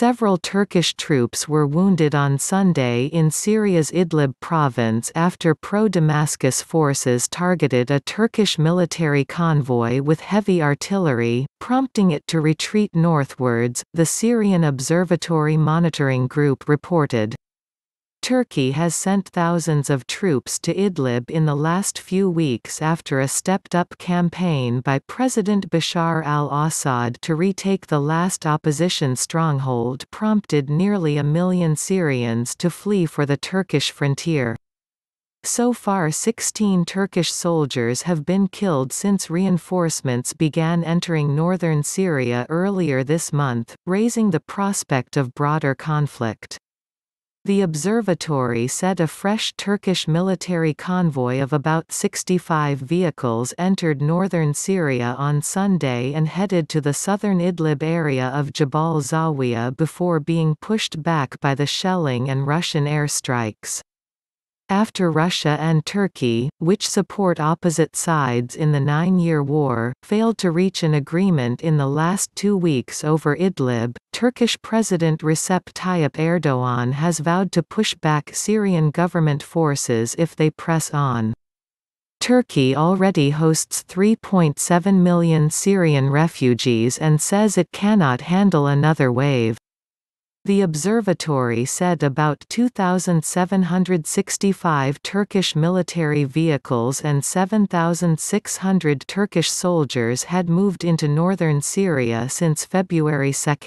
Several Turkish troops were wounded on Sunday in Syria's Idlib province after pro-Damascus forces targeted a Turkish military convoy with heavy artillery, prompting it to retreat northwards, the Syrian Observatory Monitoring Group reported. Turkey has sent thousands of troops to Idlib in the last few weeks after a stepped-up campaign by President Bashar al-Assad to retake the last opposition stronghold prompted nearly a million Syrians to flee for the Turkish frontier. So far 16 Turkish soldiers have been killed since reinforcements began entering northern Syria earlier this month, raising the prospect of broader conflict. The observatory said a fresh Turkish military convoy of about 65 vehicles entered northern Syria on Sunday and headed to the southern Idlib area of Jabal Zawiya before being pushed back by the shelling and Russian airstrikes. After Russia and Turkey, which support opposite sides in the nine-year war, failed to reach an agreement in the last two weeks over Idlib, Turkish President Recep Tayyip Erdogan has vowed to push back Syrian government forces if they press on. Turkey already hosts 3.7 million Syrian refugees and says it cannot handle another wave. The observatory said about 2,765 Turkish military vehicles and 7,600 Turkish soldiers had moved into northern Syria since February 2.